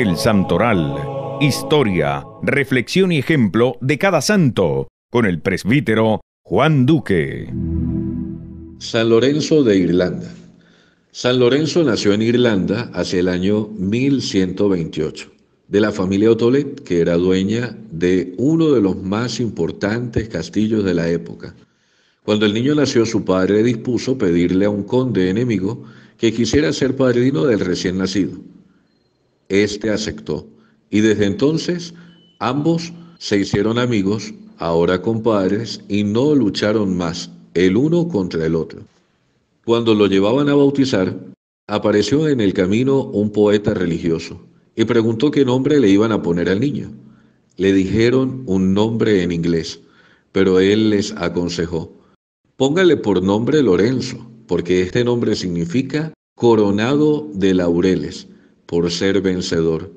El Santoral. Historia, reflexión y ejemplo de cada santo, con el presbítero Juan Duque. San Lorenzo de Irlanda. San Lorenzo nació en Irlanda hacia el año 1128, de la familia Otolet, que era dueña de uno de los más importantes castillos de la época. Cuando el niño nació, su padre dispuso pedirle a un conde enemigo que quisiera ser padrino del recién nacido. Este aceptó. Y desde entonces ambos se hicieron amigos, ahora compadres, y no lucharon más el uno contra el otro. Cuando lo llevaban a bautizar, apareció en el camino un poeta religioso y preguntó qué nombre le iban a poner al niño. Le dijeron un nombre en inglés, pero él les aconsejó, póngale por nombre Lorenzo, porque este nombre significa coronado de laureles por ser vencedor.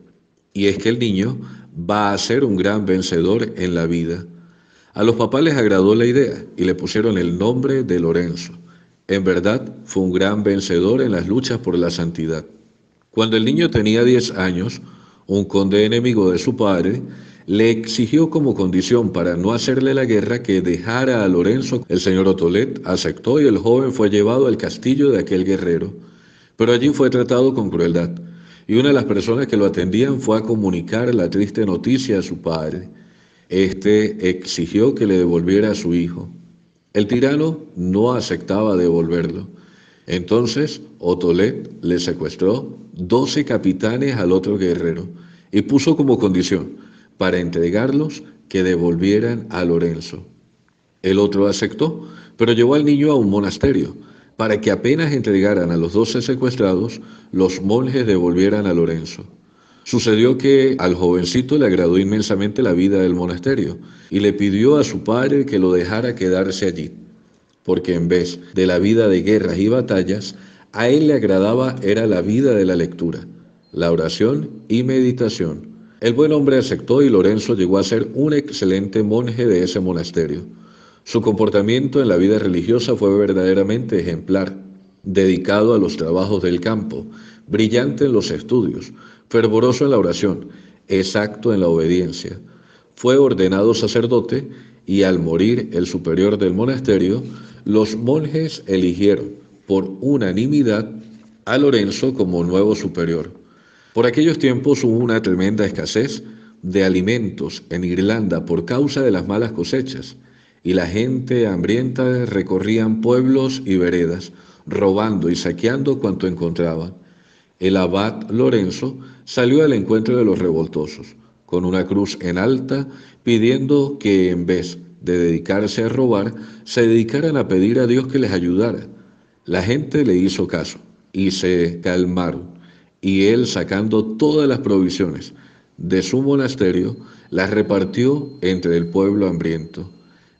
Y es que el niño va a ser un gran vencedor en la vida. A los papás les agradó la idea y le pusieron el nombre de Lorenzo. En verdad, fue un gran vencedor en las luchas por la santidad. Cuando el niño tenía 10 años, un conde enemigo de su padre le exigió como condición para no hacerle la guerra que dejara a Lorenzo. El señor Otolet aceptó y el joven fue llevado al castillo de aquel guerrero, pero allí fue tratado con crueldad y una de las personas que lo atendían fue a comunicar la triste noticia a su padre. Este exigió que le devolviera a su hijo. El tirano no aceptaba devolverlo. Entonces Otolet le secuestró doce capitanes al otro guerrero y puso como condición para entregarlos que devolvieran a Lorenzo. El otro aceptó, pero llevó al niño a un monasterio para que apenas entregaran a los doce secuestrados, los monjes devolvieran a Lorenzo. Sucedió que al jovencito le agradó inmensamente la vida del monasterio y le pidió a su padre que lo dejara quedarse allí, porque en vez de la vida de guerras y batallas, a él le agradaba era la vida de la lectura, la oración y meditación. El buen hombre aceptó y Lorenzo llegó a ser un excelente monje de ese monasterio. Su comportamiento en la vida religiosa fue verdaderamente ejemplar, dedicado a los trabajos del campo, brillante en los estudios, fervoroso en la oración, exacto en la obediencia. Fue ordenado sacerdote y al morir el superior del monasterio, los monjes eligieron por unanimidad a Lorenzo como nuevo superior. Por aquellos tiempos hubo una tremenda escasez de alimentos en Irlanda por causa de las malas cosechas y la gente hambrienta recorrían pueblos y veredas, robando y saqueando cuanto encontraban. El abad Lorenzo salió al encuentro de los revoltosos, con una cruz en alta, pidiendo que en vez de dedicarse a robar, se dedicaran a pedir a Dios que les ayudara. La gente le hizo caso y se calmaron, y él sacando todas las provisiones de su monasterio, las repartió entre el pueblo hambriento.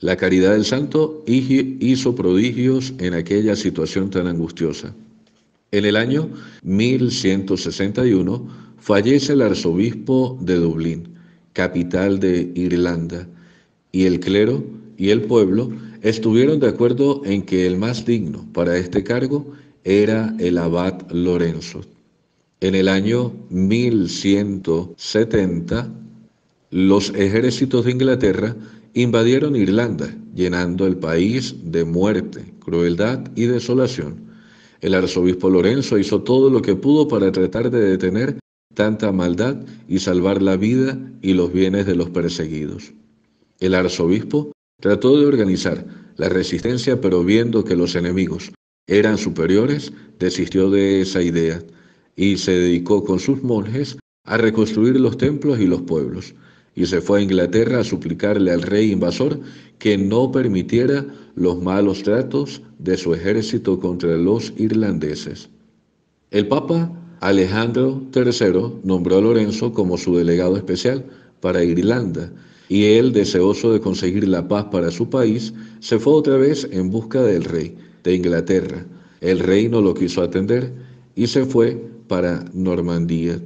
La caridad del santo hizo prodigios en aquella situación tan angustiosa. En el año 1161 fallece el arzobispo de Dublín, capital de Irlanda, y el clero y el pueblo estuvieron de acuerdo en que el más digno para este cargo era el abad Lorenzo. En el año 1170, los ejércitos de Inglaterra invadieron Irlanda, llenando el país de muerte, crueldad y desolación. El arzobispo Lorenzo hizo todo lo que pudo para tratar de detener tanta maldad y salvar la vida y los bienes de los perseguidos. El arzobispo trató de organizar la resistencia, pero viendo que los enemigos eran superiores, desistió de esa idea y se dedicó con sus monjes a reconstruir los templos y los pueblos y se fue a Inglaterra a suplicarle al rey invasor que no permitiera los malos tratos de su ejército contra los irlandeses. El Papa Alejandro III nombró a Lorenzo como su delegado especial para Irlanda y él, deseoso de conseguir la paz para su país, se fue otra vez en busca del rey de Inglaterra. El rey no lo quiso atender y se fue para Normandía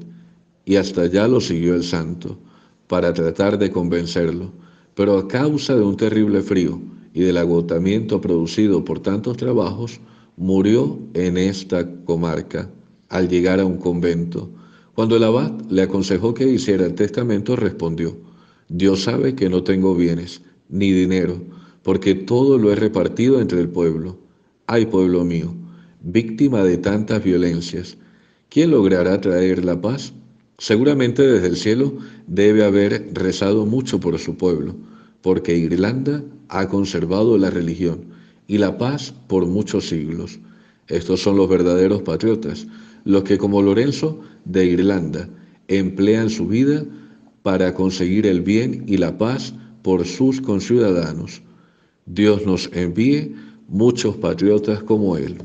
y hasta allá lo siguió el santo para tratar de convencerlo, pero a causa de un terrible frío y del agotamiento producido por tantos trabajos, murió en esta comarca al llegar a un convento. Cuando el abad le aconsejó que hiciera el testamento, respondió, Dios sabe que no tengo bienes ni dinero, porque todo lo he repartido entre el pueblo. Ay, pueblo mío, víctima de tantas violencias, ¿quién logrará traer la paz? Seguramente desde el cielo debe haber rezado mucho por su pueblo, porque Irlanda ha conservado la religión y la paz por muchos siglos. Estos son los verdaderos patriotas, los que como Lorenzo de Irlanda emplean su vida para conseguir el bien y la paz por sus conciudadanos. Dios nos envíe muchos patriotas como él.